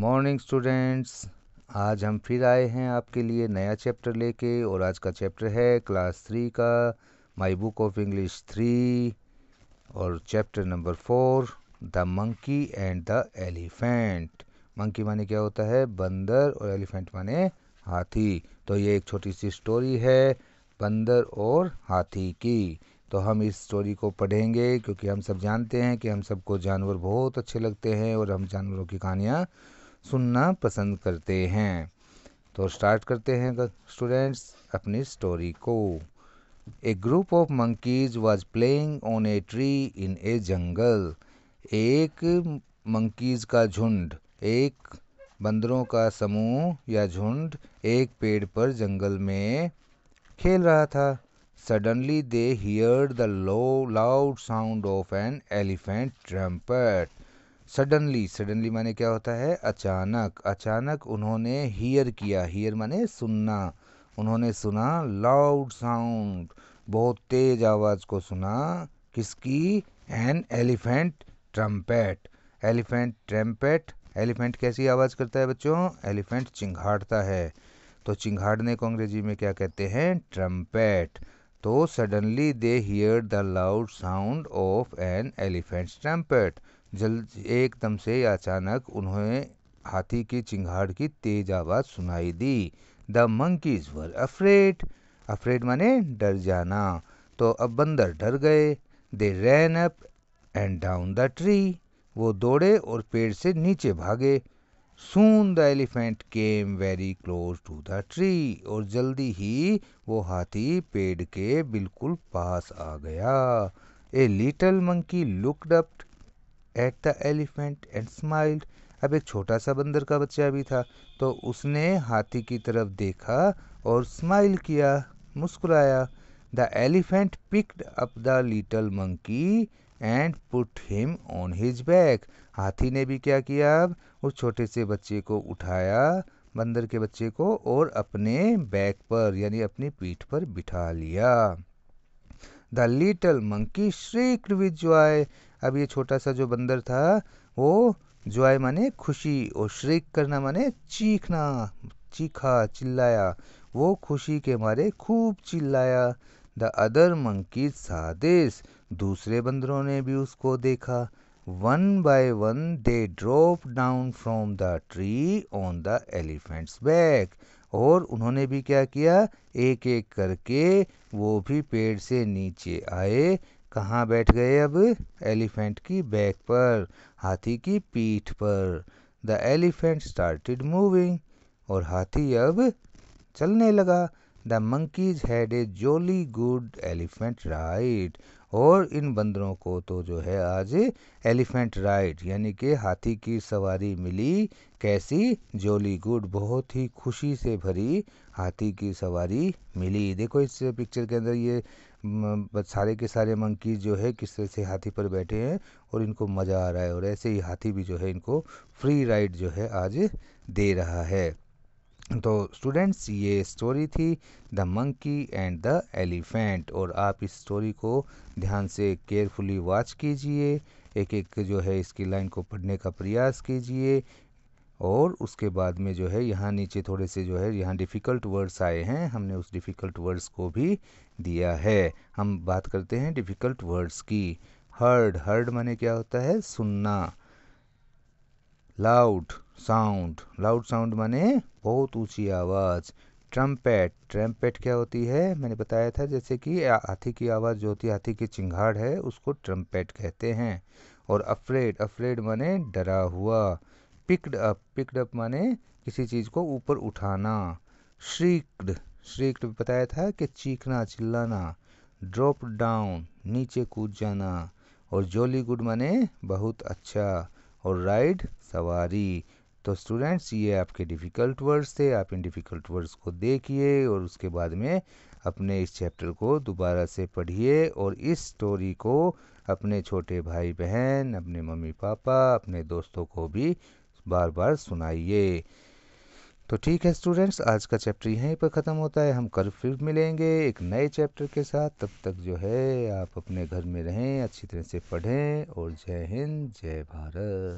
morning students आज हम फिर आए हैं आपके लिए नया चैप्टर लेके और आज का चैप्टर है क्लास थ्री का my book of English three और chapter number four the monkey and the elephant monkey माने क्या होता है बंदर और एलिफेंट माने हाथी तो ये एक छोटी सी स्टोरी है बंदर और हाथी की तो हम इस स्टोरी को पढ़ेंगे क्योंकि हम सब जानते हैं कि हम सबको जानवर बहुत अच्छे लगते हैं और हम जानवरों की कहानियाँ सुनना पसंद करते हैं तो स्टार्ट करते हैं स्टूडेंट्स अपनी स्टोरी को a group of monkeys was playing on a tree in a jungle एक मंकीज का झुंड एक बंदरों का समूह या झुंड एक पेड़ पर जंगल में खेल रहा था suddenly they hear the low loud sound of an elephant trumpet suddenly suddenly माने क्या होता है अचानक अचानक उन्होंने हीयर किया हियर माने सुनना उन्होंने सुना लाउड साउंड बहुत तेज आवाज़ को सुना किसकी an elephant trumpet elephant trumpet elephant कैसी आवाज़ करता है बच्चों एलिफेंट चिंघाड़ता है तो चिंघाड़ने को अंग्रेजी में क्या कहते हैं ट्रम्पेट तो suddenly they hear the loud sound of an elephant trumpet जल्द एकदम से अचानक उन्हें हाथी की चिंगाड़ की तेज आवाज़ सुनाई दी the monkeys were afraid afraid माने डर जाना तो अब बंदर डर गए they ran up and down the tree वो दौड़े और पेड़ से नीचे भागे soon the elephant came very close to the tree और जल्दी ही वो हाथी पेड़ के बिल्कुल पास आ गया a little monkey looked at the elephant and smiled अब एक छोटा सा बंदर का बच्चा भी था तो उसने हाथी की तरफ देखा और स्माइल किया मुस्कुराया the elephant picked up the little monkey and put him on his back हाथी ने भी क्या किया अब उस छोटे से बच्चे को उठाया बंदर के बच्चे को और अपने बैक पर यानी अपनी पीठ पर बिठा लिया the little monkey shrieked with joy अब ये छोटा सा जो बंदर था वो जॉय माने खुशी और श्रेक करना माने चीखना चीखा चिल्लाया वो खुशी के मारे खूब चिल्लाया द अदर मंकी सादेश दूसरे बंदरों ने भी उसको देखा one by one they drop down from the tree on the elephant's back और उन्होंने भी क्या किया एक एक करके वो भी पेड़ से नीचे आए कहाँ बैठ गए अब एलिफेंट की बैक पर हाथी की पीठ पर द एलिफेंट स्टार्टेड मूविंग और हाथी अब चलने लगा the monkeys had a jolly good elephant ride और इन बंदरों को तो जो है आज एलिफेंट राइड यानी कि हाथी की सवारी मिली कैसी जोली गुड बहुत ही खुशी से भरी हाथी की सवारी मिली देखो इस पिक्चर के अंदर ये सारे के सारे मंकी जो है किस तरह से हाथी पर बैठे हैं और इनको मज़ा आ रहा है और ऐसे ही हाथी भी जो है इनको फ्री राइड जो है आज दे रहा है तो स्टूडेंट्स ये स्टोरी थी the monkey and the elephant और आप इस स्टोरी को ध्यान से केयरफुली वॉच कीजिए एक एक जो है इसकी लाइन को पढ़ने का प्रयास कीजिए और उसके बाद में जो है यहाँ नीचे थोड़े से जो है यहाँ डिफ़िकल्ट वर्ड्स आए हैं हमने उस डिफ़िकल्ट वर्ड्स को भी दिया है हम बात करते हैं डिफ़िकल्ट वर्ड्स की हर्ड हर्ड माने क्या होता है सुनना लाउड साउंड लाउड साउंड माने बहुत ऊंची आवाज़ ट्रम्पेट ट्रम्पेट क्या होती है मैंने बताया था जैसे कि हाथी की आवाज़ जो होती है हाथी की चिंगाड़ है उसको ट्रम्पेट कहते हैं और अफ्रेड अफ्रेड माने डरा हुआ पिक्ड अप पिक्ड अप माने किसी चीज़ को ऊपर उठाना श्रीक्ड श्रीक्ड बताया था कि चीखना चिल्लाना ड्रॉप डाउन नीचे कूद जाना और जोली गुड माने बहुत अच्छा और राइड सवारी तो स्टूडेंट्स ये आपके डिफ़िकल्ट वर्ड्स थे आप इन डिफ़िकल्ट वर्ड्स को देखिए और उसके बाद में अपने इस चैप्टर को दोबारा से पढ़िए और इस स्टोरी को अपने छोटे भाई बहन अपने मम्मी पापा अपने दोस्तों को भी बार बार सुनाइए तो ठीक है स्टूडेंट्स आज का चैप्टर यहीं पर ख़त्म होता है हम कल फिर मिलेंगे एक नए चैप्टर के साथ तब तक जो है आप अपने घर में रहें अच्छी तरह से पढ़ें और जय हिंद जय भारत